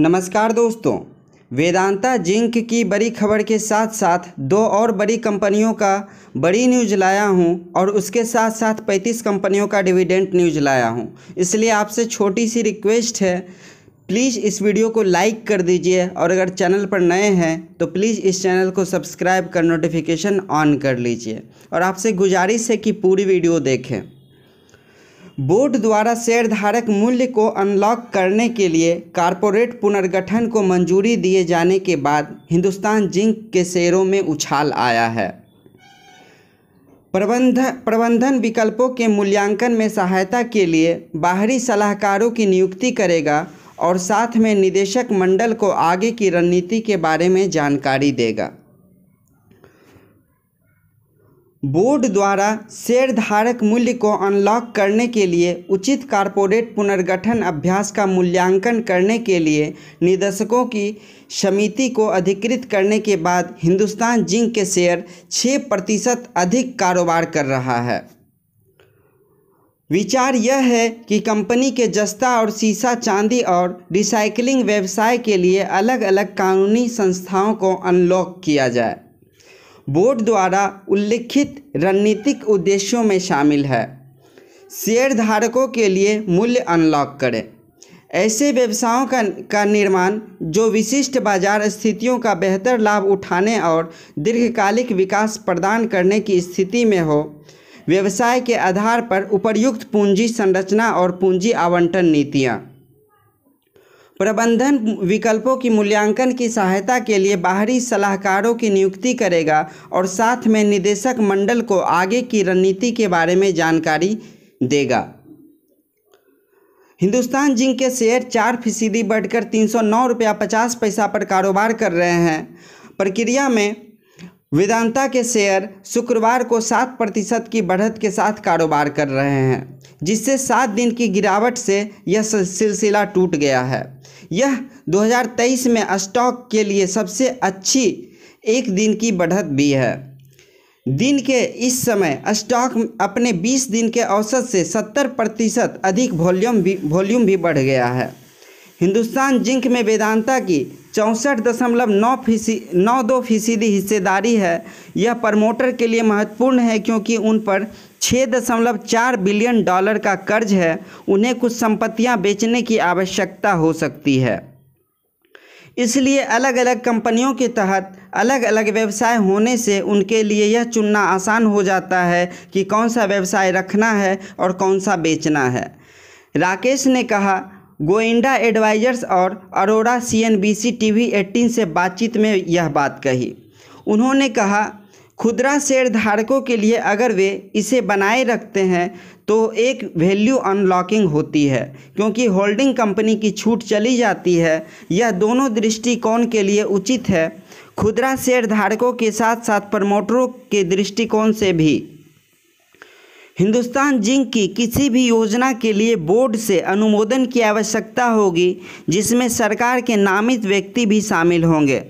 नमस्कार दोस्तों वेदांता जिंक की बड़ी खबर के साथ साथ दो और बड़ी कंपनियों का बड़ी न्यूज लाया हूं और उसके साथ साथ 35 कंपनियों का डिविडेंट न्यूज लाया हूं इसलिए आपसे छोटी सी रिक्वेस्ट है प्लीज़ इस वीडियो को लाइक कर दीजिए और अगर चैनल पर नए हैं तो प्लीज़ इस चैनल को सब्सक्राइब कर नोटिफिकेशन ऑन कर लीजिए और आपसे गुजारिश है कि पूरी वीडियो देखें बोर्ड द्वारा शेयरधारक मूल्य को अनलॉक करने के लिए कॉरपोरेट पुनर्गठन को मंजूरी दिए जाने के बाद हिंदुस्तान जिंक के शेयरों में उछाल आया है प्रबंध प्रबंधन विकल्पों के मूल्यांकन में सहायता के लिए बाहरी सलाहकारों की नियुक्ति करेगा और साथ में निदेशक मंडल को आगे की रणनीति के बारे में जानकारी देगा बोर्ड द्वारा शेयरधारक मूल्य को अनलॉक करने के लिए उचित कॉरपोरेट पुनर्गठन अभ्यास का मूल्यांकन करने के लिए निदेशकों की समिति को अधिकृत करने के बाद हिंदुस्तान जिंक के शेयर 6 प्रतिशत अधिक कारोबार कर रहा है विचार यह है कि कंपनी के जस्ता और सीसा चांदी और रिसाइकलिंग व्यवसाय के लिए अलग अलग कानूनी संस्थाओं को अनलॉक किया जाए बोर्ड द्वारा उल्लिखित रणनीतिक उद्देश्यों में शामिल है शेयर धारकों के लिए मूल्य अनलॉक करें ऐसे व्यवसायों का का निर्माण जो विशिष्ट बाजार स्थितियों का बेहतर लाभ उठाने और दीर्घकालिक विकास प्रदान करने की स्थिति में हो व्यवसाय के आधार पर उपर्युक्त पूंजी संरचना और पूंजी आवंटन नीतियाँ प्रबंधन विकल्पों की मूल्यांकन की सहायता के लिए बाहरी सलाहकारों की नियुक्ति करेगा और साथ में निदेशक मंडल को आगे की रणनीति के बारे में जानकारी देगा हिंदुस्तान जिंक के शेयर चार फीसदी बढ़कर तीन सौ नौ रुपया पचास पैसा पर कारोबार कर रहे हैं प्रक्रिया में वेदांता के शेयर शुक्रवार को सात प्रतिशत की बढ़त के साथ कारोबार कर रहे हैं जिससे सात दिन की गिरावट से यह सिलसिला टूट गया है यह 2023 में स्टॉक के लिए सबसे अच्छी एक दिन की बढ़त भी है दिन के इस समय स्टॉक अपने 20 दिन के औसत से 70 प्रतिशत अधिक वॉल्यूम भी वॉल्यूम भी बढ़ गया है हिंदुस्तान जिंक में वेदांता की चौंसठ दशमलव नौ फीसी नौ दो फीसदी हिस्सेदारी है यह प्रमोटर के लिए महत्वपूर्ण है क्योंकि उन पर छः दशमलव चार बिलियन डॉलर का कर्ज है उन्हें कुछ संपत्तियां बेचने की आवश्यकता हो सकती है इसलिए अलग अलग कंपनियों के तहत अलग अलग व्यवसाय होने से उनके लिए यह चुनना आसान हो जाता है कि कौन सा व्यवसाय रखना है और कौन सा बेचना है राकेश ने कहा गोइंडा एडवाइजर्स और अरोड़ा सीएनबीसी टीवी 18 से बातचीत में यह बात कही उन्होंने कहा खुदरा शेयर धारकों के लिए अगर वे इसे बनाए रखते हैं तो एक वैल्यू अनलॉकिंग होती है क्योंकि होल्डिंग कंपनी की छूट चली जाती है यह दोनों दृष्टिकोण के लिए उचित है खुदरा शेयर धारकों के साथ साथ प्रमोटरों के दृष्टिकोण से भी हिंदुस्तान जिंक की किसी भी योजना के लिए बोर्ड से अनुमोदन की आवश्यकता होगी जिसमें सरकार के नामित व्यक्ति भी शामिल होंगे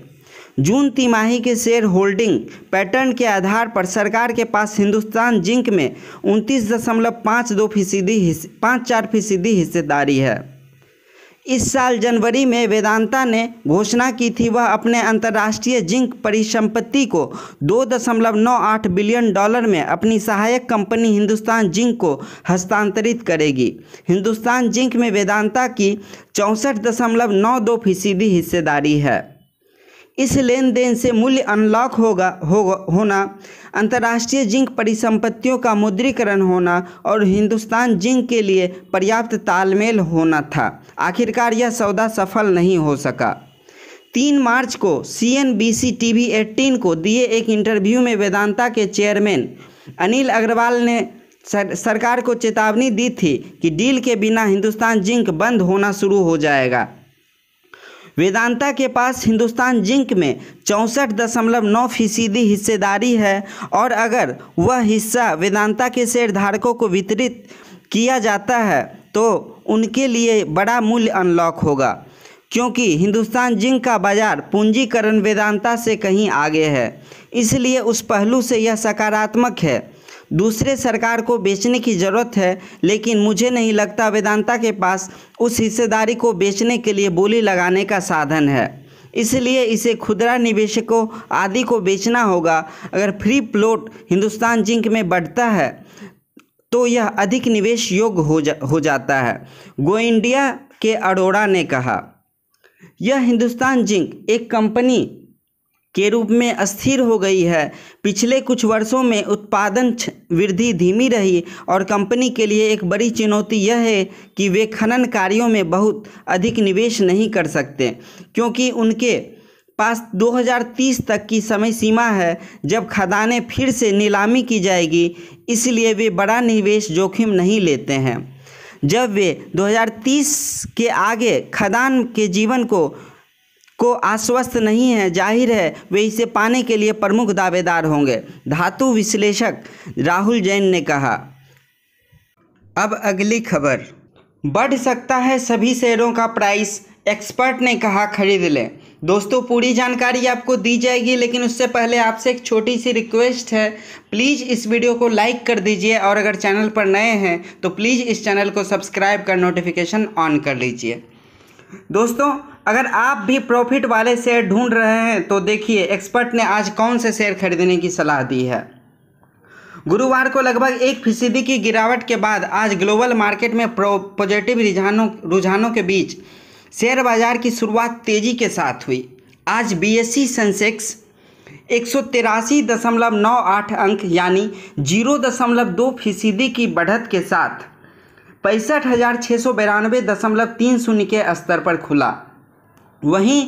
जून तिमाही के शेयर होल्डिंग पैटर्न के आधार पर सरकार के पास हिंदुस्तान जिंक में उनतीस दशमलव पाँच दो फीसदी पाँच चार फीसदी हिस्सेदारी है इस साल जनवरी में वेदांता ने घोषणा की थी वह अपने अंतर्राष्ट्रीय जिंक परिसंपत्ति को 2.98 बिलियन डॉलर में अपनी सहायक कंपनी हिंदुस्तान जिंक को हस्तांतरित करेगी हिंदुस्तान जिंक में वेदांता की चौंसठ फीसदी हिस्सेदारी है इस लेन देन से मूल्य अनलॉक होगा हो, होना अंतर्राष्ट्रीय जिंक परिसंपत्तियों का मुद्रीकरण होना और हिंदुस्तान जिंक के लिए पर्याप्त तालमेल होना था आखिरकार यह सौदा सफल नहीं हो सका तीन मार्च को C N B C T V eighteen को दिए एक इंटरव्यू में वेदांता के चेयरमैन अनिल अग्रवाल ने सरकार को चेतावनी दी थी कि डील के बिना हिंदुस्तान जिंक बंद होना शुरू हो जाएगा वेदांता के पास हिंदुस्तान जिंक में चौंसठ दशमलव नौ फीसदी हिस्सेदारी है और अगर वह हिस्सा वेदांता के शेयरधारकों को वितरित किया जाता है तो उनके लिए बड़ा मूल्य अनलॉक होगा क्योंकि हिंदुस्तान जिंक का बाजार पूंजीकरण वेदांता से कहीं आगे है इसलिए उस पहलू से यह सकारात्मक है दूसरे सरकार को बेचने की ज़रूरत है लेकिन मुझे नहीं लगता वेदांता के पास उस हिस्सेदारी को बेचने के लिए बोली लगाने का साधन है इसलिए इसे खुदरा निवेशकों आदि को बेचना होगा अगर फ्री प्लॉट हिंदुस्तान जिंक में बढ़ता है तो यह अधिक निवेश योग्य हो जा हो जाता है गोइंडिया के अरोड़ा ने कहा यह हिंदुस्तान जिंक एक कंपनी के रूप में अस्थिर हो गई है पिछले कुछ वर्षों में उत्पादन वृद्धि धीमी रही और कंपनी के लिए एक बड़ी चुनौती यह है कि वे खनन कार्यों में बहुत अधिक निवेश नहीं कर सकते क्योंकि उनके पास 2030 तक की समय सीमा है जब खदानें फिर से नीलामी की जाएगी इसलिए वे बड़ा निवेश जोखिम नहीं लेते हैं जब वे 2030 के आगे खदान के जीवन को को आश्वस्त नहीं है जाहिर है वे इसे पाने के लिए प्रमुख दावेदार होंगे धातु विश्लेषक राहुल जैन ने कहा अब अगली खबर बढ़ सकता है सभी शेयरों का प्राइस एक्सपर्ट ने कहा खरीद लें दोस्तों पूरी जानकारी आपको दी जाएगी लेकिन उससे पहले आपसे एक छोटी सी रिक्वेस्ट है प्लीज़ इस वीडियो को लाइक कर दीजिए और अगर चैनल पर नए हैं तो प्लीज़ इस चैनल को सब्सक्राइब कर नोटिफिकेशन ऑन कर लीजिए दोस्तों अगर आप भी प्रॉफिट वाले शेयर ढूंढ रहे हैं तो देखिए एक्सपर्ट ने आज कौन से शेयर खरीदने की सलाह दी है गुरुवार को लगभग एक फीसदी की गिरावट के बाद आज ग्लोबल मार्केट में पॉजिटिव रुझानों रुझानों के बीच शेयर बाजार की शुरुआत तेजी के साथ हुई आज सी सेंसेक्स e एक अंक यानी जीरो दशमलव दो फीसदी की बढ़त के साथ पैंसठ हज़ार छः सौ बिरानवे दशमलव तीन शून्य के स्तर पर खुला वहीं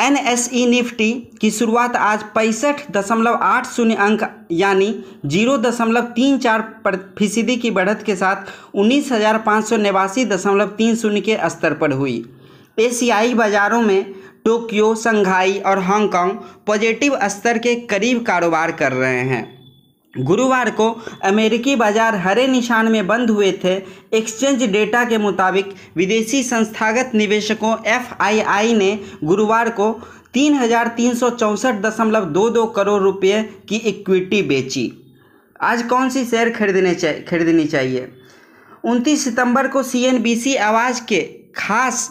एन एस ई निफ्टी की शुरुआत आज पैंसठ दशमलव आठ शून्य अंक यानी जीरो दशमलव तीन चार फीसदी की बढ़त के साथ उन्नीस हज़ार पाँच सौ नवासी दशमलव तीन शून्य के स्तर पर हुई एशियाई बाज़ारों में टोक्यो शंघाई और हांगकांग पॉजिटिव स्तर के करीब कारोबार कर रहे हैं गुरुवार को अमेरिकी बाजार हरे निशान में बंद हुए थे एक्सचेंज डेटा के मुताबिक विदेशी संस्थागत निवेशकों एफआईआई ने गुरुवार को तीन हजार तीन सौ चौंसठ दशमलव दो दो करोड़ रुपये की इक्विटी बेची आज कौन सी शेयर खरीदने चाहिए खरीदनी चाहिए उनतीस सितंबर को सीएनबीसी आवाज़ के खास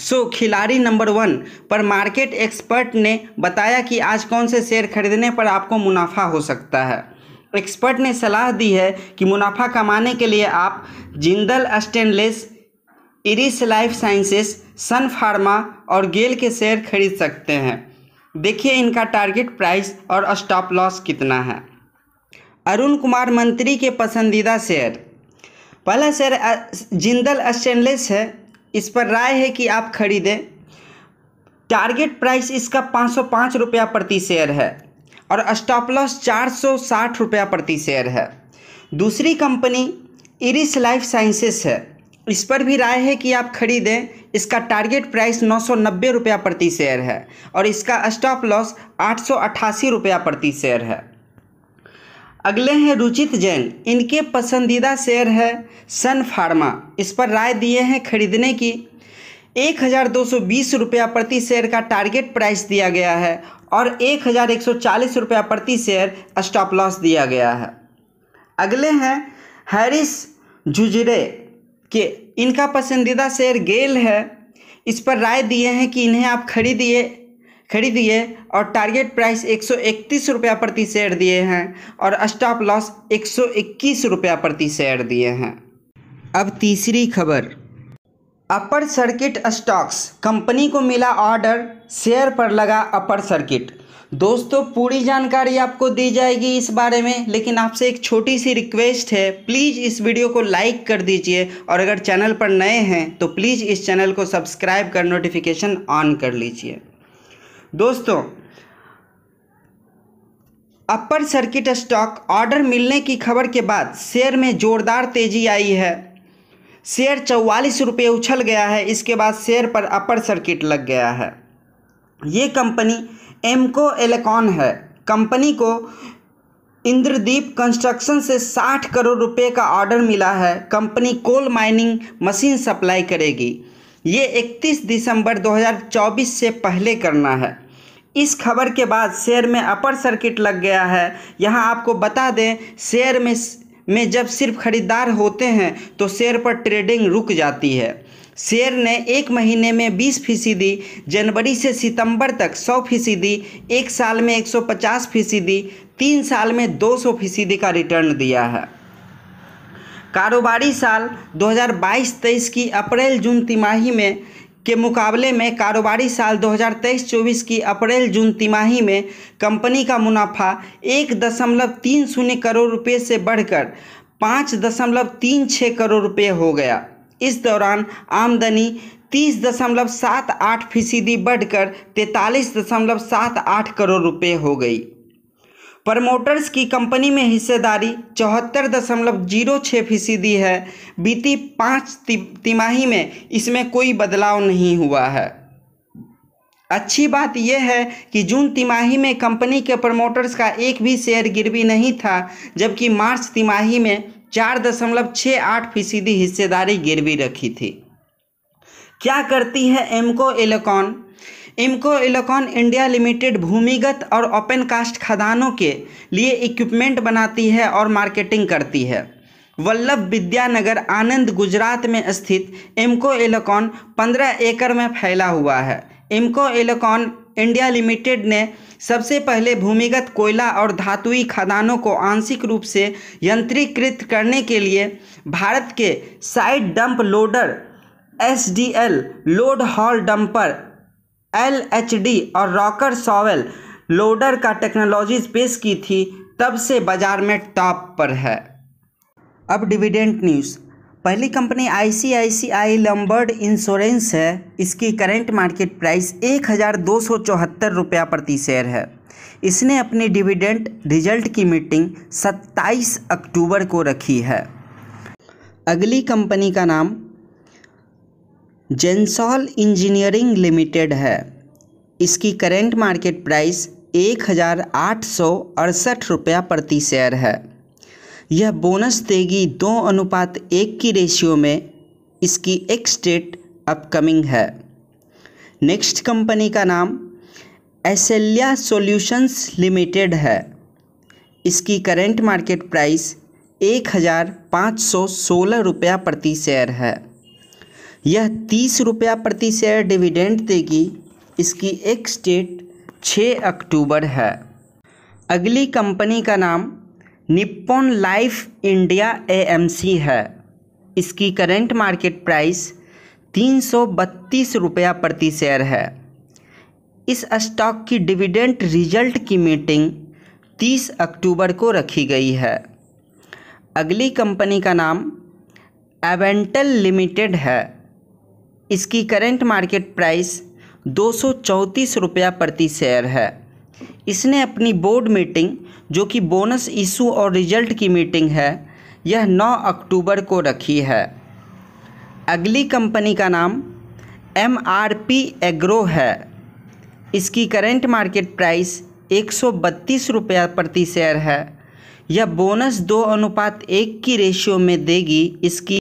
सो खिलाड़ी नंबर वन पर मार्केट एक्सपर्ट ने बताया कि आज कौन से शेयर खरीदने पर आपको मुनाफा हो सकता है एक्सपर्ट ने सलाह दी है कि मुनाफा कमाने के लिए आप Jindal stainless Iris life sciences Sun Pharma और गेल के शेयर खरीद सकते हैं देखिए इनका टारगेट प्राइस और स्टॉप लॉस कितना है अरुण कुमार मंत्री के पसंदीदा शेयर पहला शेयर जिंदल स्टेनलेस है इस पर राय है कि आप खरीदें टारगेट प्राइस इसका पाँच सौ पाँच रुपया प्रति शेयर है और स्टॉप लॉस चार सौ साठ रुपया प्रति शेयर है दूसरी कंपनी इरिस लाइफ साइंसेस है इस पर भी राय है कि आप खरीदें इसका टारगेट प्राइस नौ सौ नब्बे रुपया प्रति शेयर है और इसका स्टॉप लॉस आठ सौ अट्ठासी रुपया प्रति शेयर है अगले हैं रुचित जैन इनके पसंदीदा शेयर है सन फार्मा इस पर राय दिए हैं खरीदने की एक हज़ार दो सौ बीस रुपया प्रति शेयर का टारगेट प्राइस दिया गया है और एक हज़ार एक सौ चालीस रुपया प्रति शेयर स्टॉप लॉस दिया गया है अगले हैं हैरिस जुजरे के इनका पसंदीदा शेयर गेल है इस पर राय दिए हैं कि इन्हें आप खरीदिए खरीदिए और टारगेट प्राइस एक सौ इकतीस रुपया प्रति शेयर दिए हैं और स्टॉप लॉस एक सौ इक्कीस रुपया प्रति शेयर दिए हैं अब तीसरी खबर अपर सर्किट स्टॉक्स कंपनी को मिला ऑर्डर शेयर पर लगा अपर सर्किट दोस्तों पूरी जानकारी आपको दी जाएगी इस बारे में लेकिन आपसे एक छोटी सी रिक्वेस्ट है प्लीज़ इस वीडियो को लाइक कर दीजिए और अगर चैनल पर नए हैं तो प्लीज़ इस चैनल को सब्सक्राइब कर नोटिफिकेशन ऑन कर लीजिए दोस्तों अपर सर्किट स्टॉक ऑर्डर मिलने की खबर के बाद शेयर में जोरदार तेजी आई है शेयर चौवालीस रुपये उछल गया है इसके बाद शेयर पर अपर सर्किट लग गया है ये कंपनी एमको एलेकॉन है कंपनी को इंद्रदीप कंस्ट्रक्शन से 60 करोड़ रुपए का ऑर्डर मिला है company coal mining machine supply करेगी ये 31 दिसंबर 2024 से पहले करना है इस खबर के बाद शेयर में अपर सर्किट लग गया है यहाँ आपको बता दें शेयर में में जब सिर्फ खरीदार होते हैं तो शेयर पर ट्रेडिंग रुक जाती है शेयर ने एक महीने में 20 फीसदी जनवरी से सितंबर तक 100 फीसदी एक साल में 150 फीसदी तीन साल में 200 फीसदी का रिटर्न दिया है कारोबारी साल 2022-23 की अप्रैल जून तिमाही में के मुकाबले में कारोबारी साल 2023-24 की अप्रैल जून तिमाही में कंपनी का मुनाफा एक दशमलव तीन शून्य करोड़ रुपये से बढ़कर पाँच दशमलव तीन छः करोड़ रुपये हो गया इस दौरान आमदनी तीस दशमलव सात आठ फीसदी बढ़कर तैंतालीस दशमलव सात आठ करोड़ रुपये हो गई प्रमोटर्स की कंपनी में हिस्सेदारी चौहत्तर दशमलव जीरो छः फीसदी है बीती पाँच तिमाही में इसमें कोई बदलाव नहीं हुआ है अच्छी बात यह है कि जून तिमाही में कंपनी के प्रमोटर्स का एक भी शेयर गिरवी नहीं था जबकि मार्च तिमाही में चार दशमलव छः आठ फीसदी हिस्सेदारी गिरवी रखी थी क्या करती है Emco electron Emco electron India limited भूमिगत और ओपन कास्ट खदानों के लिए इक्विपमेंट बनाती है और मार्केटिंग करती है वल्लभ विद्यानगर आनंद गुजरात में स्थित एमको इलेक्ट्रॉन पंद्रह एकड़ में फैला हुआ है एमको इलेक्ट्रॉन इंडिया लिमिटेड ने सबसे पहले भूमिगत कोयला और धातुई खदानों को आंशिक रूप से यंत्रीकृत करने के लिए भारत के side dump loader S load haul dumper L H D और रॉकर सॉवेल लोडर का टेक्नोलॉजीज पेश की थी तब से बाज़ार में टॉप पर है अब डिविडेंट न्यूज़ पहली company I I C C I Lombard insurance है इसकी करेंट मार्केट प्राइस एक हज़ार दो सौ चौहत्तर रुपया प्रति शेयर है इसने अपनी डिविडेंट रिजल्ट की मीटिंग सत्ताईस अक्टूबर को रखी है अगली कंपनी का नाम जेंसॉल इंजीनियरिंग लिमिटेड है इसकी करेंट मार्केट प्राइस एक हज़ार आठ सौ अड़सठ रुपया प्रति शेयर है यह बोनस देगी दो अनुपात एक की रेशियो में इसकी एक्स डेट अपकमिंग है नेक्स्ट कंपनी का नाम एसेल्या सॉल्यूशंस लिमिटेड है इसकी करेंट मार्केट प्राइस एक हज़ार पाँच सौ सोलह रुपया प्रति शेयर है यह तीस रुपया प्रति शेयर डिविडेंड देगी इसकी एक स्टेट 6 अक्टूबर है अगली कंपनी का नाम निप्पन लाइफ इंडिया एएमसी है इसकी करंट मार्केट प्राइस तीन सौ बत्तीस रुपया प्रति शेयर है इस स्टॉक की डिविडेंट रिजल्ट की मीटिंग 30 अक्टूबर को रखी गई है अगली कंपनी का नाम एवेंटल लिमिटेड है इसकी करंट मार्केट प्राइस दो रुपया प्रति शेयर है इसने अपनी बोर्ड मीटिंग जो कि बोनस इशू और रिजल्ट की मीटिंग है यह 9 अक्टूबर को रखी है अगली कंपनी का नाम एम आर पी एग्रो है इसकी करेंट मार्केट प्राइस एक रुपया प्रति शेयर है यह बोनस दो अनुपात एक की रेशियो में देगी इसकी